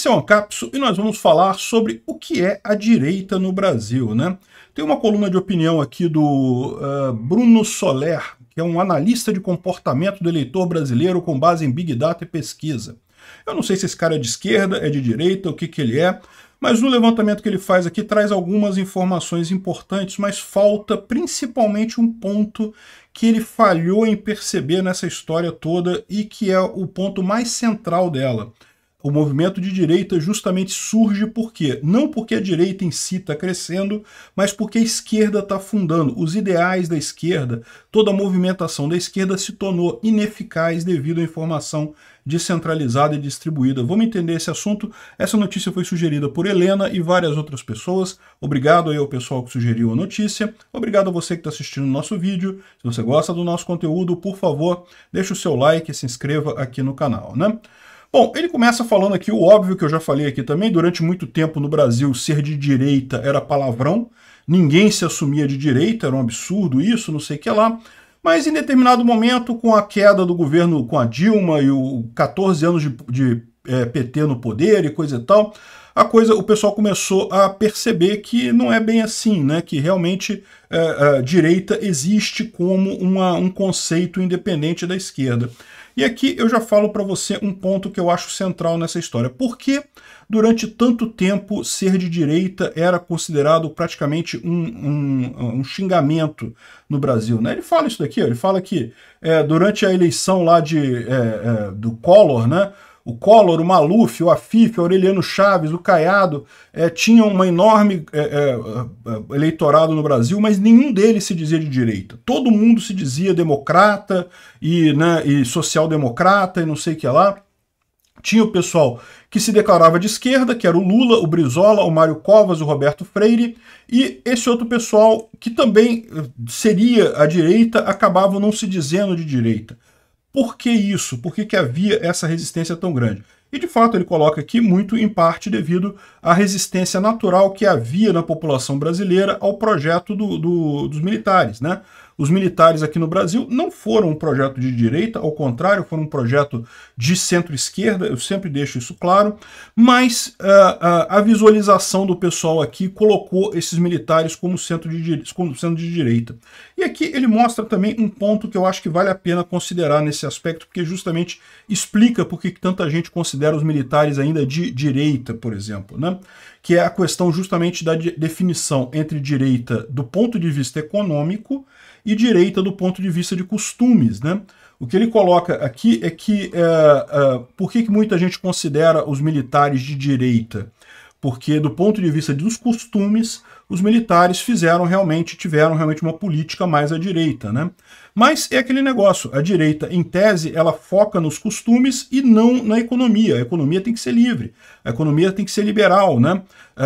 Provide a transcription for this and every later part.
Esse é o Ancapso e nós vamos falar sobre o que é a direita no Brasil. Né? Tem uma coluna de opinião aqui do uh, Bruno Soler, que é um analista de comportamento do eleitor brasileiro com base em Big Data e pesquisa. Eu não sei se esse cara é de esquerda, é de direita, o que, que ele é, mas no levantamento que ele faz aqui traz algumas informações importantes, mas falta principalmente um ponto que ele falhou em perceber nessa história toda e que é o ponto mais central dela o movimento de direita justamente surge porque, não porque a direita em si está crescendo, mas porque a esquerda está fundando. Os ideais da esquerda, toda a movimentação da esquerda se tornou ineficaz devido à informação descentralizada e distribuída. Vamos entender esse assunto. Essa notícia foi sugerida por Helena e várias outras pessoas. Obrigado aí ao pessoal que sugeriu a notícia. Obrigado a você que está assistindo o nosso vídeo. Se você gosta do nosso conteúdo, por favor, deixe o seu like e se inscreva aqui no canal, né? Bom, ele começa falando aqui o óbvio que eu já falei aqui também. Durante muito tempo no Brasil, ser de direita era palavrão, ninguém se assumia de direita, era um absurdo isso, não sei o que lá. Mas em determinado momento, com a queda do governo com a Dilma e o 14 anos de, de é, PT no poder e coisa e tal, a coisa, o pessoal começou a perceber que não é bem assim, né? Que realmente é, a é, direita existe como uma, um conceito independente da esquerda. E aqui eu já falo para você um ponto que eu acho central nessa história. Por que durante tanto tempo ser de direita era considerado praticamente um, um, um xingamento no Brasil? Né? Ele fala isso daqui, ó, ele fala que é, durante a eleição lá de, é, é, do Collor, né? O Collor, o Maluf, o Afif, o Aureliano Chaves, o Caiado é, tinham uma enorme é é, é, é, eleitorado no Brasil, mas nenhum deles se dizia de direita. Todo mundo se dizia democrata e, né, e social-democrata e não sei o que lá. Tinha o pessoal que se declarava de esquerda, que era o Lula, o Brizola, o Mário Covas, o Roberto Freire, e esse outro pessoal que também eh, seria a direita, acabava não se dizendo de direita. Por que isso? Por que, que havia essa resistência tão grande? E de fato ele coloca aqui muito em parte devido à resistência natural que havia na população brasileira ao projeto do, do, dos militares. Né? Os militares aqui no Brasil não foram um projeto de direita, ao contrário, foram um projeto de centro-esquerda, eu sempre deixo isso claro, mas uh, uh, a visualização do pessoal aqui colocou esses militares como centro, de, como centro de direita. E aqui ele mostra também um ponto que eu acho que vale a pena considerar nesse aspecto, porque justamente explica por que tanta gente considera os militares ainda de direita, por exemplo, né? que é a questão justamente da definição entre direita do ponto de vista econômico e direita do ponto de vista de costumes. Né? O que ele coloca aqui é que é, é, por que, que muita gente considera os militares de direita? Porque, do ponto de vista dos costumes, os militares fizeram realmente, tiveram realmente uma política mais à direita, né? Mas é aquele negócio, a direita, em tese, ela foca nos costumes e não na economia. A economia tem que ser livre, a economia tem que ser liberal, né? É,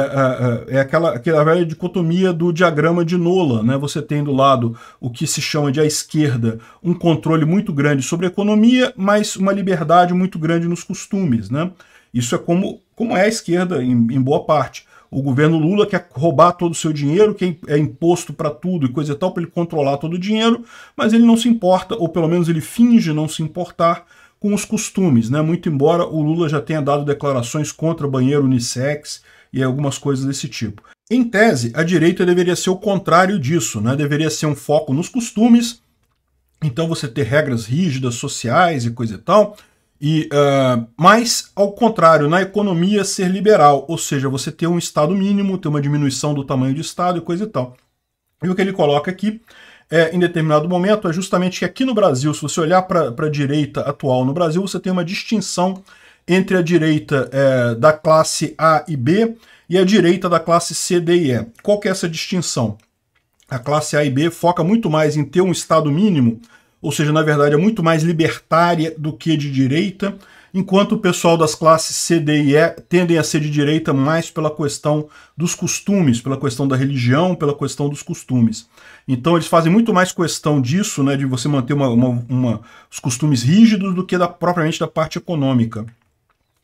é, é, é aquela, aquela velha dicotomia do diagrama de Nola, né? Você tem do lado o que se chama de à esquerda um controle muito grande sobre a economia, mas uma liberdade muito grande nos costumes, né? Isso é como, como é a esquerda, em, em boa parte o governo Lula quer roubar todo o seu dinheiro, que é imposto para tudo e coisa e tal, para ele controlar todo o dinheiro, mas ele não se importa, ou pelo menos ele finge não se importar com os costumes, né? Muito embora o Lula já tenha dado declarações contra banheiro unissex e algumas coisas desse tipo. Em tese, a direita deveria ser o contrário disso, né? Deveria ser um foco nos costumes, então você ter regras rígidas sociais e coisa e tal, e, uh, mas, ao contrário, na economia ser liberal, ou seja, você ter um Estado mínimo, ter uma diminuição do tamanho do Estado e coisa e tal. E o que ele coloca aqui, é, em determinado momento, é justamente que aqui no Brasil, se você olhar para a direita atual no Brasil, você tem uma distinção entre a direita é, da classe A e B e a direita da classe C, D e E. Qual que é essa distinção? A classe A e B foca muito mais em ter um Estado mínimo ou seja, na verdade é muito mais libertária do que de direita, enquanto o pessoal das classes C, D e E tendem a ser de direita mais pela questão dos costumes, pela questão da religião, pela questão dos costumes. Então eles fazem muito mais questão disso, né, de você manter uma, uma, uma os costumes rígidos do que da, propriamente da parte econômica.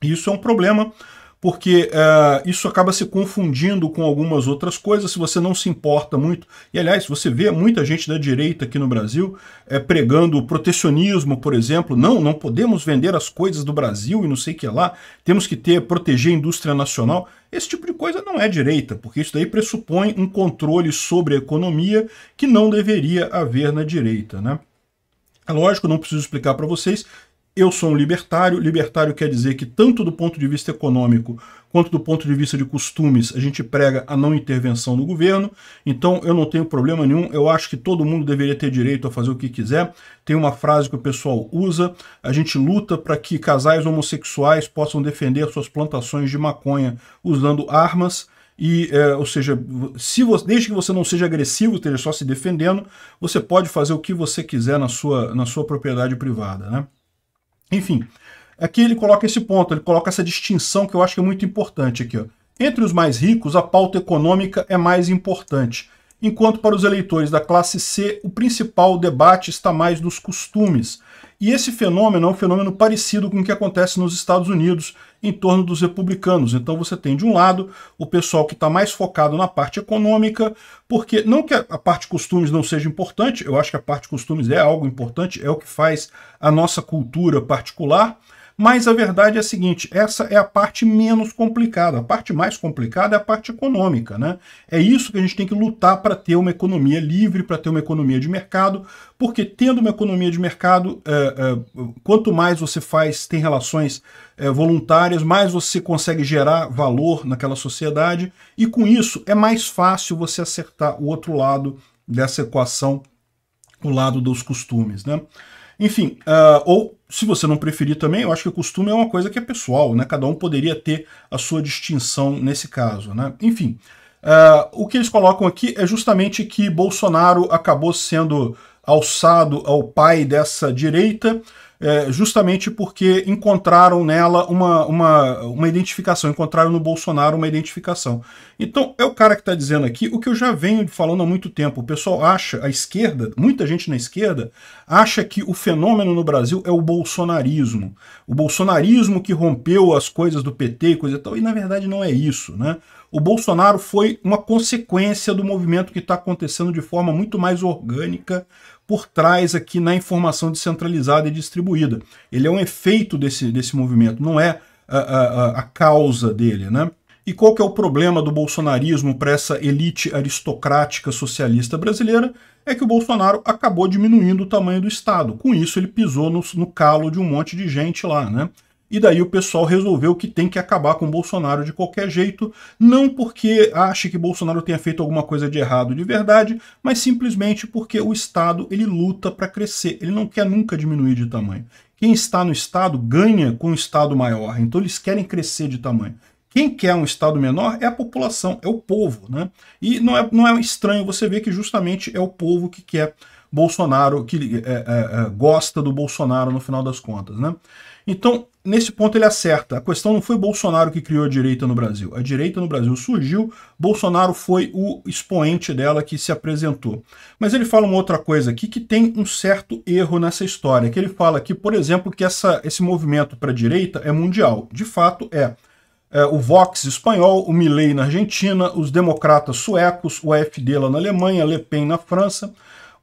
E isso é um problema porque é, isso acaba se confundindo com algumas outras coisas, se você não se importa muito. E, aliás, você vê muita gente da direita aqui no Brasil é, pregando protecionismo, por exemplo. Não, não podemos vender as coisas do Brasil e não sei o que lá. Temos que ter proteger a indústria nacional. Esse tipo de coisa não é direita, porque isso daí pressupõe um controle sobre a economia que não deveria haver na direita, né? É lógico, não preciso explicar para vocês eu sou um libertário. Libertário quer dizer que, tanto do ponto de vista econômico quanto do ponto de vista de costumes, a gente prega a não intervenção no governo. Então, eu não tenho problema nenhum. Eu acho que todo mundo deveria ter direito a fazer o que quiser. Tem uma frase que o pessoal usa: a gente luta para que casais homossexuais possam defender suas plantações de maconha usando armas. E, é, ou seja, se você, desde que você não seja agressivo, esteja só se defendendo, você pode fazer o que você quiser na sua, na sua propriedade privada, né? Enfim, aqui ele coloca esse ponto, ele coloca essa distinção que eu acho que é muito importante aqui. Ó. Entre os mais ricos, a pauta econômica é mais importante enquanto para os eleitores da classe C o principal debate está mais nos costumes. E esse fenômeno é um fenômeno parecido com o que acontece nos Estados Unidos em torno dos republicanos. Então você tem, de um lado, o pessoal que está mais focado na parte econômica, porque não que a parte costumes não seja importante, eu acho que a parte costumes é algo importante, é o que faz a nossa cultura particular, mas a verdade é a seguinte: essa é a parte menos complicada. A parte mais complicada é a parte econômica. Né? É isso que a gente tem que lutar para ter uma economia livre, para ter uma economia de mercado, porque tendo uma economia de mercado, é, é, quanto mais você faz, tem relações é, voluntárias, mais você consegue gerar valor naquela sociedade, e com isso é mais fácil você acertar o outro lado dessa equação, o lado dos costumes. Né? Enfim, uh, ou se você não preferir também, eu acho que o costume é uma coisa que é pessoal, né? Cada um poderia ter a sua distinção nesse caso, né? Enfim, uh, o que eles colocam aqui é justamente que Bolsonaro acabou sendo alçado ao pai dessa direita, é, justamente porque encontraram nela uma, uma, uma identificação, encontraram no Bolsonaro uma identificação. Então, é o cara que está dizendo aqui o que eu já venho falando há muito tempo. O pessoal acha, a esquerda, muita gente na esquerda, acha que o fenômeno no Brasil é o bolsonarismo. O bolsonarismo que rompeu as coisas do PT e coisa e tal, e na verdade não é isso, né? o Bolsonaro foi uma consequência do movimento que está acontecendo de forma muito mais orgânica, por trás aqui na informação descentralizada e distribuída. Ele é um efeito desse, desse movimento, não é a, a, a causa dele, né? E qual que é o problema do bolsonarismo para essa elite aristocrática socialista brasileira? É que o Bolsonaro acabou diminuindo o tamanho do Estado. Com isso, ele pisou no, no calo de um monte de gente lá, né? E daí o pessoal resolveu que tem que acabar com Bolsonaro de qualquer jeito, não porque ache que Bolsonaro tenha feito alguma coisa de errado de verdade, mas simplesmente porque o Estado ele luta para crescer, ele não quer nunca diminuir de tamanho. Quem está no Estado ganha com o um Estado maior, então eles querem crescer de tamanho. Quem quer um Estado menor é a população, é o povo. Né? E não é, não é estranho você ver que justamente é o povo que quer Bolsonaro, que é, é, é, gosta do Bolsonaro no final das contas. Né? Então, nesse ponto ele acerta. A questão não foi Bolsonaro que criou a direita no Brasil. A direita no Brasil surgiu, Bolsonaro foi o expoente dela que se apresentou. Mas ele fala uma outra coisa aqui que tem um certo erro nessa história, que ele fala que, por exemplo, que essa, esse movimento para a direita é mundial. De fato, é. É, o Vox espanhol, o Milley na Argentina, os democratas suecos, o AfD lá na Alemanha, Le Pen na França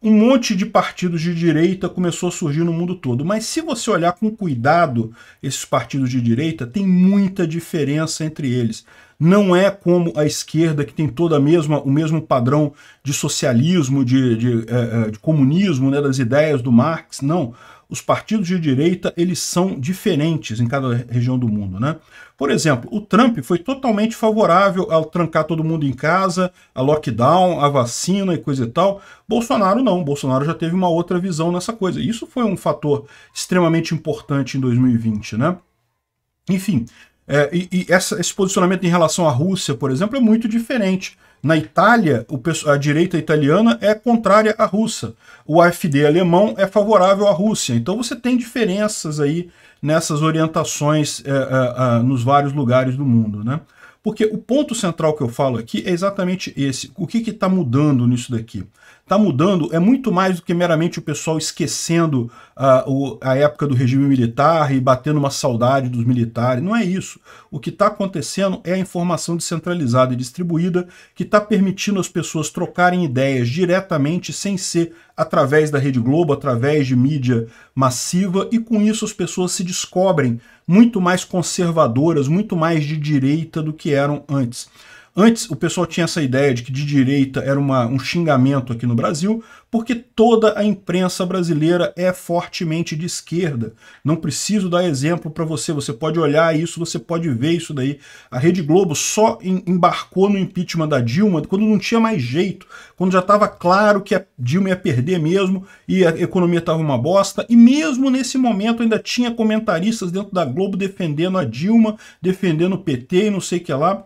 um monte de partidos de direita começou a surgir no mundo todo. Mas se você olhar com cuidado esses partidos de direita, tem muita diferença entre eles. Não é como a esquerda, que tem toda a mesma, o mesmo padrão de socialismo, de, de, de, eh, eh, de comunismo, né, das ideias do Marx, não os partidos de direita eles são diferentes em cada região do mundo, né? Por exemplo, o Trump foi totalmente favorável ao trancar todo mundo em casa, a lockdown, a vacina e coisa e tal. Bolsonaro não, Bolsonaro já teve uma outra visão nessa coisa. Isso foi um fator extremamente importante em 2020, né? Enfim, é, e, e essa, esse posicionamento em relação à Rússia, por exemplo, é muito diferente na Itália, a direita italiana é contrária à russa. O AfD alemão é favorável à Rússia. Então você tem diferenças aí nessas orientações é, é, é, nos vários lugares do mundo. Né? Porque o ponto central que eu falo aqui é exatamente esse. O que está mudando nisso daqui? está mudando é muito mais do que meramente o pessoal esquecendo a ah, o, a época do regime militar e batendo uma saudade dos militares. Não é isso. O que está acontecendo é a informação descentralizada e distribuída que está permitindo as pessoas trocarem ideias diretamente sem ser através da Rede Globo, através de mídia massiva, e com isso as pessoas se descobrem muito mais conservadoras, muito mais de direita do que eram antes. Antes, o pessoal tinha essa ideia de que de direita era uma, um xingamento aqui no Brasil, porque toda a imprensa brasileira é fortemente de esquerda. Não preciso dar exemplo para você, você pode olhar isso, você pode ver isso daí. A Rede Globo só em, embarcou no impeachment da Dilma quando não tinha mais jeito, quando já estava claro que a Dilma ia perder mesmo e a economia estava uma bosta, e mesmo nesse momento ainda tinha comentaristas dentro da Globo defendendo a Dilma, defendendo o PT e não sei o que lá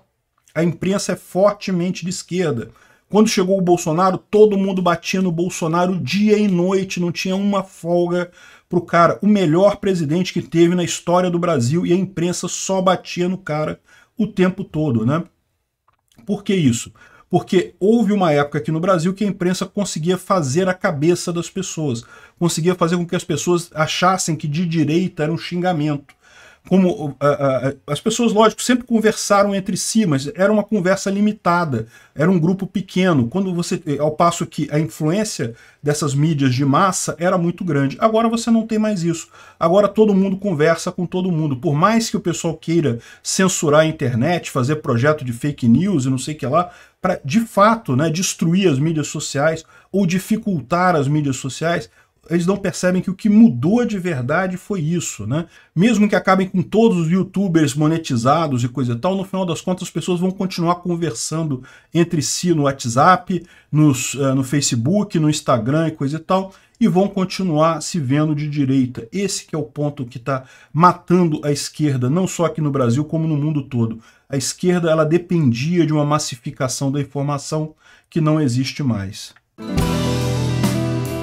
a imprensa é fortemente de esquerda. Quando chegou o Bolsonaro, todo mundo batia no Bolsonaro dia e noite, não tinha uma folga para o cara. O melhor presidente que teve na história do Brasil e a imprensa só batia no cara o tempo todo, né? Por que isso? Porque houve uma época aqui no Brasil que a imprensa conseguia fazer a cabeça das pessoas, conseguia fazer com que as pessoas achassem que de direita era um xingamento como uh, uh, uh, as pessoas, lógico, sempre conversaram entre si, mas era uma conversa limitada, era um grupo pequeno. Quando você, eh, ao passo que a influência dessas mídias de massa era muito grande. Agora você não tem mais isso. Agora todo mundo conversa com todo mundo. Por mais que o pessoal queira censurar a internet, fazer projeto de fake news e não sei o que lá, para de fato, né, destruir as mídias sociais ou dificultar as mídias sociais, eles não percebem que o que mudou de verdade foi isso, né? Mesmo que acabem com todos os youtubers monetizados e coisa e tal, no final das contas as pessoas vão continuar conversando entre si no WhatsApp, nos, uh, no Facebook, no Instagram e coisa e tal, e vão continuar se vendo de direita. Esse que é o ponto que está matando a esquerda, não só aqui no Brasil, como no mundo todo. A esquerda ela dependia de uma massificação da informação que não existe mais.